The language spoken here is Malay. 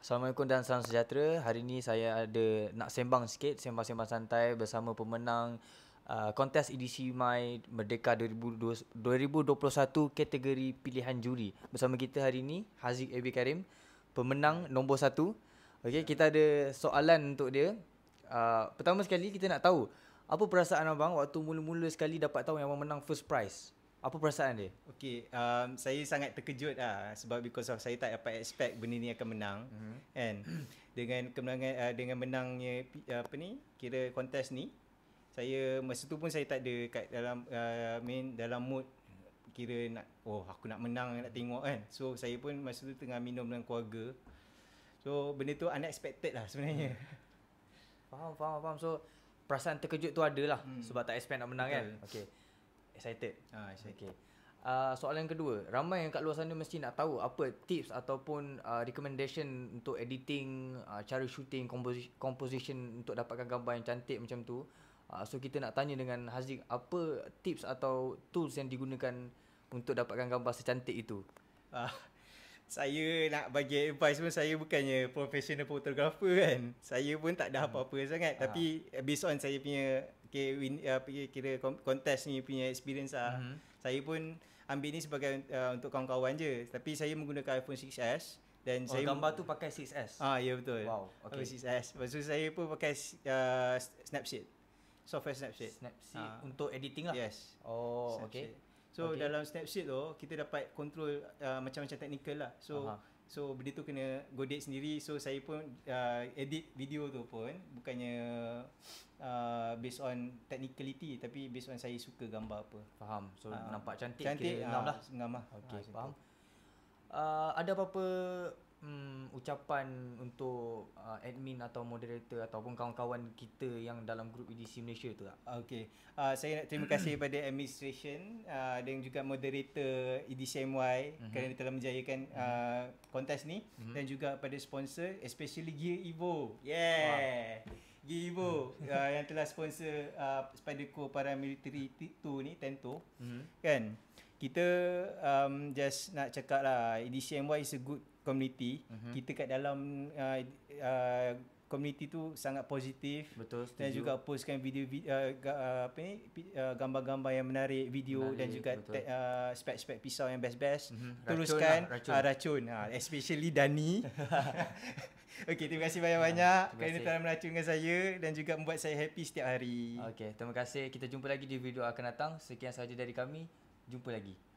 Assalamualaikum dan salam sejahtera. Hari ini saya ada nak sembang sikit, sembang-sembang santai bersama pemenang uh, kontes uh, My Merdeka 2020, 2021 kategori pilihan juri. Bersama kita hari ini Haziq Abi Karim, pemenang nombor satu. Okay kita ada soalan untuk dia. Uh, pertama sekali kita nak tahu apa perasaan abang waktu mula-mula sekali dapat tahu yang abang menang first prize? Apa perasaan dia? Okay, um, saya sangat terkejut lah sebab because of saya tak dapat expect benda ni akan menang. Mm-hmm. And dengan kemenangan uh, dengan menangnya apa ni kira kontes ni saya masa tu pun saya tak ada kat dalam uh, main dalam mood kira nak oh aku nak menang nak tengok kan so saya pun masa tu tengah minum dengan keluarga so benda tu unexpected lah sebenarnya hmm. faham faham faham so perasaan terkejut tu ada lah hmm. sebab tak expect nak menang kan? Betul. kan okay excited. Ah, excited. Okay. Uh, soalan kedua, ramai yang kat luar sana mesti nak tahu apa tips ataupun uh, recommendation untuk editing, uh, cara shooting, composition, composition untuk dapatkan gambar yang cantik macam tu. Uh, so kita nak tanya dengan Haziq apa tips atau tools yang digunakan untuk dapatkan gambar secantik itu. Uh, saya nak bagi advice pun saya bukannya professional photographer kan. Saya pun tak ada hmm. apa-apa hmm. sangat uh. tapi based on saya punya okay, win, uh, kira kontes ni punya experience lah. Mm-hmm. Saya pun ambil ni sebagai uh, untuk kawan-kawan je. Tapi saya menggunakan iPhone 6S. Dan oh, saya gambar tu pakai 6S? Ah, ya betul. Wow, okay. Pakai 6S. Lepas tu saya pun pakai uh, Snapseed. Software Snapseed. Snapseed uh. untuk editing lah? Yes. Oh, Snapseed. okay. So okay. dalam Snapseed tu, kita dapat control uh, macam-macam technical lah. So, uh-huh. So benda tu kena godet sendiri So saya pun uh, edit video tu pun Bukannya uh, based on technicality Tapi based on saya suka gambar apa Faham So uh, nampak cantik Cantik Ngam ah, lah Ngam lah Okay ha, ah, faham uh, Ada apa-apa mm, ucapan untuk uh, admin atau moderator ataupun kawan-kawan kita yang dalam grup EDC Malaysia tu tak? Okay. Uh, saya nak terima kasih kepada administration uh, dan juga moderator EDC MY uh-huh. Mhm. kerana telah menjayakan mhm. uh, kontes ni uh-huh. dan juga pada sponsor especially Gear Evo. Yeah! Wow. Gear uh, yang telah sponsor uh, para military itu ni, tentu, Uh-huh. Kan? Kita um, just nak cakap lah EDC is a good community uh-huh. kita kat dalam uh, uh, community tu sangat positif betul setuju. dan juga postkan video uh, uh, apa ni uh, gambar-gambar yang menarik video menarik, dan juga uh, spek-spek pisau yang best-best uh-huh. teruskan racun, lah, racun. Uh, racun uh, especially Dani Okey, terima kasih banyak-banyak ya, kerana telah meracun dengan saya dan juga membuat saya happy setiap hari. Okey, terima kasih. Kita jumpa lagi di video akan datang. Sekian sahaja dari kami. Jumpa lagi.